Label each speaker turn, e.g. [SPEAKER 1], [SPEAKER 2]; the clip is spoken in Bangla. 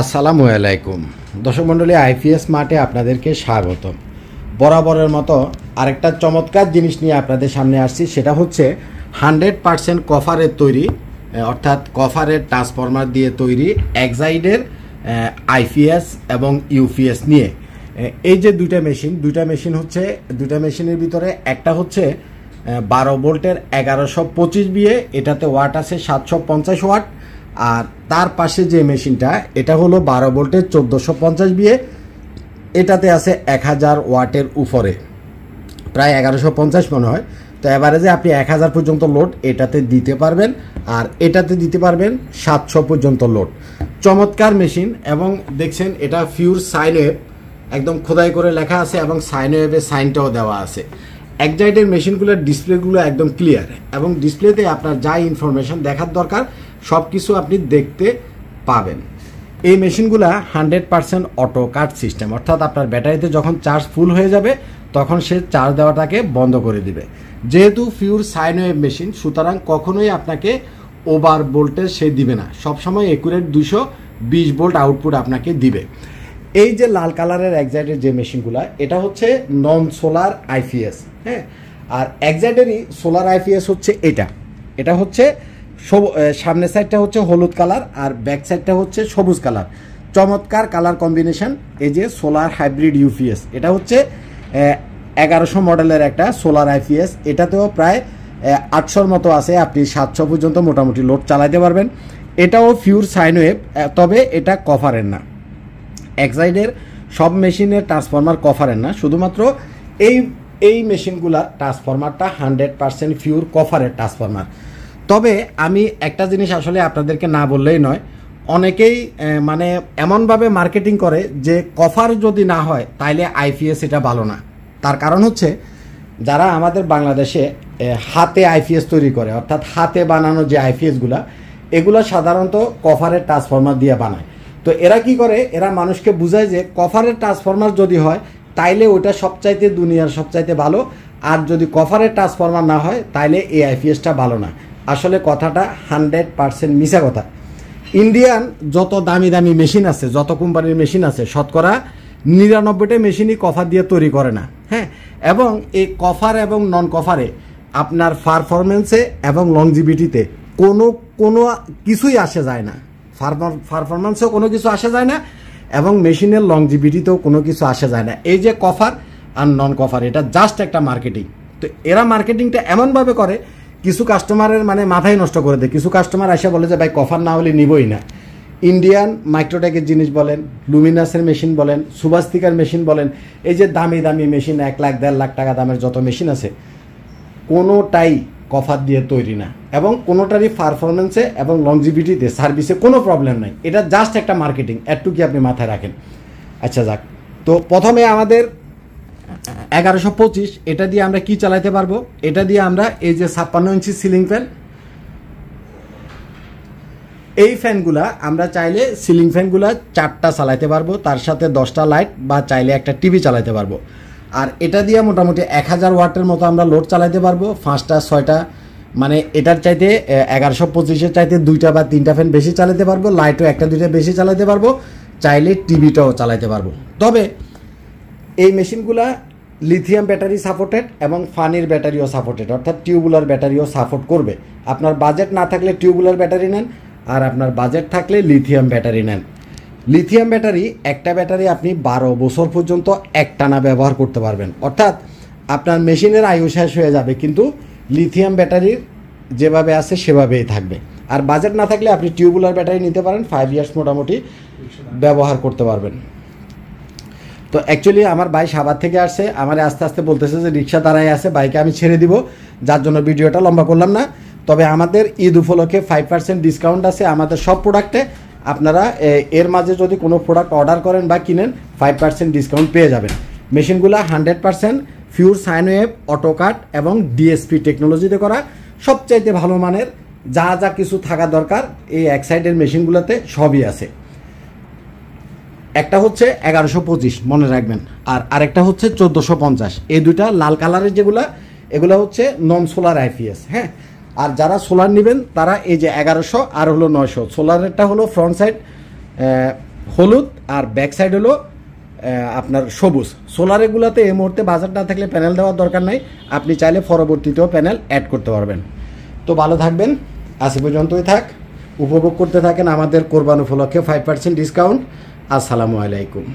[SPEAKER 1] আসসালামু আলাইকুম দর্শক মণ্ডলী আইপিএস মাঠে আপনাদেরকে স্বাগত বরাবরের মতো আরেকটা চমৎকার জিনিস নিয়ে আপনাদের সামনে আসছি সেটা হচ্ছে হান্ড্রেড পারসেন্ট কফারের তৈরি অর্থাৎ কফারের ট্রান্সফরমার দিয়ে তৈরি এক্সাইডের আইপিএস এবং ইউপিএস নিয়ে এই যে দুইটা মেশিন দুইটা মেশিন হচ্ছে দুইটা মেশিনের ভিতরে একটা হচ্ছে বারো ভোল্টের এগারোশো পঁচিশ বিয়ে এটাতে ওয়াট আছে সাতশো পঞ্চাশ ওয়াট আর তার পাশে যে মেশিনটা এটা হলো বারো ভোল্টের চোদ্দোশো পঞ্চাশ বিয়ে এটাতে আছে এক হাজার ওয়াটের উপরে প্রায় এগারোশো পঞ্চাশ মনে হয় তো অ্যাভারেজে আপনি এক হাজার পর্যন্ত লোড এটাতে দিতে পারবেন আর এটাতে দিতে পারবেন সাতশো পর্যন্ত লোড চমৎকার মেশিন এবং দেখছেন এটা ফিউর সাইন ওয়েব একদম খোদাই করে লেখা আছে এবং সাইন ওয়েবের সাইনটাও দেওয়া আছে একজাইটের মেশিনগুলোর ডিসপ্লেগুলো একদম ক্লিয়ার এবং ডিসপ্লেতে আপনার যা ইনফরমেশন দেখার দরকার সব কিছু আপনি দেখতে পাবেন এই মেশিনগুলো hundred percent auto cut system অর্থাৎ আপনার ব্যাটারিতে যখন চার্জ ফুল হয়ে যাবে তখন সে চার্জ দেওয়াটাকে বন্ধ করে দিবে যেহেতু ফিউর সাইন ওয়েভ মেশিন সুতরাং কখনোই আপনাকে ওভার ভোল্টেজ সে দিবে না সবসময় একুরেট দুশো বিশ ভোল্ট আউটপুট আপনাকে দিবে এই যে লাল কালারের এক্সাইটের যে মেশিনগুলো এটা হচ্ছে নন সোলার আইপিএস হ্যাঁ আর এক্সাইটেরই সোলার আইপিএস হচ্ছে এটা এটা হচ্ছে সামনের সাইডটা হচ্ছে হলুদ কালার আর ব্যাক সাইডটা হচ্ছে সবুজ কালার চমৎকার কালার কম্বিনেশন এই যে সোলার হাইব্রিড ইউপিএস এটা হচ্ছে এগারোশো মডেলের একটা সোলার আইপিএস এটাতেও প্রায় আটশোর মতো আছে আপনি সাতশো পর্যন্ত মোটামুটি লোড চালাইতে পারবেন এটাও ফিউর সাইনওয়েভ তবে এটা কফারের না এক সাইডের সব মেশিনের ট্রান্সফরমার কফারের না শুধুমাত্র এই এই মেশিনগুলা ট্রান্সফরমারটা হান্ড্রেড পারসেন্ট ফিউর কফারের ট্রান্সফরমার তবে আমি একটা জিনিস আসলে আপনাদেরকে না বললেই নয় অনেকেই মানে এমনভাবে মার্কেটিং করে যে কফার যদি না হয় তাইলে আইপিএস এটা ভালো না তার কারণ হচ্ছে যারা আমাদের বাংলাদেশে হাতে আইপিএস তৈরি করে অর্থাৎ হাতে বানানো যে আইপিএসগুলো এগুলো সাধারণত কফারের ট্রান্সফর্মার দিয়ে বানায় তো এরা কি করে এরা মানুষকে বুঝায় যে কফারের ট্রান্সফর্মার যদি হয় তাইলে ওটা সবচাইতে দুনিয়ার সবচাইতে ভালো আর যদি কফারের ট্রান্সফর্মার না হয় তাইলে এই আইপিএসটা ভালো না আসলে কথাটা হান্ড্রেড পারসেন্ট মিশা কথা ইন্ডিয়ান যত দামি দামি মেশিন আছে যত কোম্পানির মেশিন আছে শতকরা নিরানব্বইটা মেশিনই কফার দিয়ে তৈরি করে না হ্যাঁ এবং এই কফার এবং নন কফারে আপনার পারফরমেন্সে এবং লংজিবিটিতে কোনো কোনো কিছুই আসে যায় না পারফরমেন্সেও কোনো কিছু আসে যায় না এবং মেশিনের লংজিবিটিতেও কোনো কিছু আসে যায় না এই যে কফার আর নন কফার এটা জাস্ট একটা মার্কেটিং তো এরা মার্কেটিংটা এমনভাবে করে কিছু কাস্টমারের মানে মাথায় নষ্ট করে দেয় কিছু কাস্টমার আসে বলে যে ভাই কফার না হলে নিবই না ইন্ডিয়ান মাইক্রোটেকের জিনিস বলেন লুমিনাসের মেশিন বলেন সুভাস্তিকার মেশিন বলেন এই যে দামি দামি মেশিন এক লাখ দেড় লাখ টাকা দামের যত মেশিন আছে কোনোটাই কফার দিয়ে তৈরি না এবং কোনোটারই পারফরমেন্সে এবং লংজিভিটিতে সার্ভিসে কোনো প্রবলেম নাই এটা জাস্ট একটা মার্কেটিং কি আপনি মাথায় রাখেন আচ্ছা যাক তো প্রথমে আমাদের এগারোশো পঁচিশ এটা দিয়ে আমরা কি চালাইতে পারবো এটা দিয়ে আমরা এই যে ছাপ্পান্ন ইঞ্চি সিলিং ফ্যান এই ফ্যানগুলা আমরা চাইলে সিলিং ফ্যানগুলা চারটা চালাইতে পারবো তার সাথে দশটা লাইট বা চাইলে একটা টিভি চালাতে পারবো আর এটা দিয়ে মোটামুটি এক হাজার ওয়াটের মতো আমরা লোড চালাতে পারবো পাঁচটা ছয়টা মানে এটার চাইতে এগারোশো পঁচিশের চাইতে দুইটা বা তিনটা ফ্যান বেশি চালাতে পারবো লাইটও একটা দুইটা বেশি চালাতে পারবো চাইলে টিভিটাও চালাইতে পারবো তবে এই মেশিনগুলা লিথিয়াম ব্যাটারি সাপোর্টেড এবং ফানির ব্যাটারিও সাপোর্টেড অর্থাৎ টিউবুলার ব্যাটারিও সাপোর্ট করবে আপনার বাজেট না থাকলে টিউবুলার ব্যাটারি নেন আর আপনার বাজেট থাকলে লিথিয়াম ব্যাটারি নেন লিথিয়াম ব্যাটারি একটা ব্যাটারি আপনি বারো বছর পর্যন্ত একটানা ব্যবহার করতে পারবেন অর্থাৎ আপনার মেশিনের আয়ু শেষ হয়ে যাবে কিন্তু লিথিয়াম ব্যাটারির যেভাবে আছে সেভাবেই থাকবে আর বাজেট না থাকলে আপনি টিউবুলার ব্যাটারি নিতে পারেন ফাইভ ইয়ার্স মোটামুটি ব্যবহার করতে পারবেন তো অ্যাকচুয়ালি আমার ভাই সাবার থেকে আসছে আমার আস্তে আস্তে বলতেছে যে রিক্সা দাঁড়ায় আছে বাইকে আমি ছেড়ে দিব যার জন্য ভিডিওটা লম্বা করলাম না তবে আমাদের ঈদ উপলক্ষে ফাইভ পার্সেন্ট ডিসকাউন্ট আছে আমাদের সব প্রোডাক্টে আপনারা এর মাঝে যদি কোনো প্রোডাক্ট অর্ডার করেন বা কিনেন ফাইভ পার্সেন্ট ডিসকাউন্ট পেয়ে যাবেন মেশিনগুলো hundred percent pure sine wave autocut এবং ডিএসপি টেকনোলজিতে করা সবচাইতে ভালো মানের যা যা কিছু থাকা দরকার এই এক্সাইডের মেশিনগুলোতে সবই আছে একটা হচ্ছে এগারোশো পঁচিশ মনে রাখবেন আর আরেকটা হচ্ছে চোদ্দোশো পঞ্চাশ এই দুইটা লাল কালারের যেগুলা এগুলো হচ্ছে নন সোলার আইপিএস হ্যাঁ আর যারা সোলার নেবেন তারা এই যে এগারোশো আর হলো নয়শো সোলারেরটা হলো ফ্রন্ট সাইড হলুদ আর ব্যাক সাইড হলো আপনার সবুজ সোলারেগুলোতে এই মুহূর্তে বাজার না থাকলে প্যানেল দেওয়ার দরকার নাই আপনি চাইলে পরবর্তীতেও প্যানেল অ্যাড করতে পারবেন তো ভালো থাকবেন আশি পর্যন্তই থাক উপভোগ করতে থাকেন আমাদের কোরবান উপলক্ষে ফাইভ পার্সেন্ট ডিসকাউন্ট আসসালামু আলাইকুম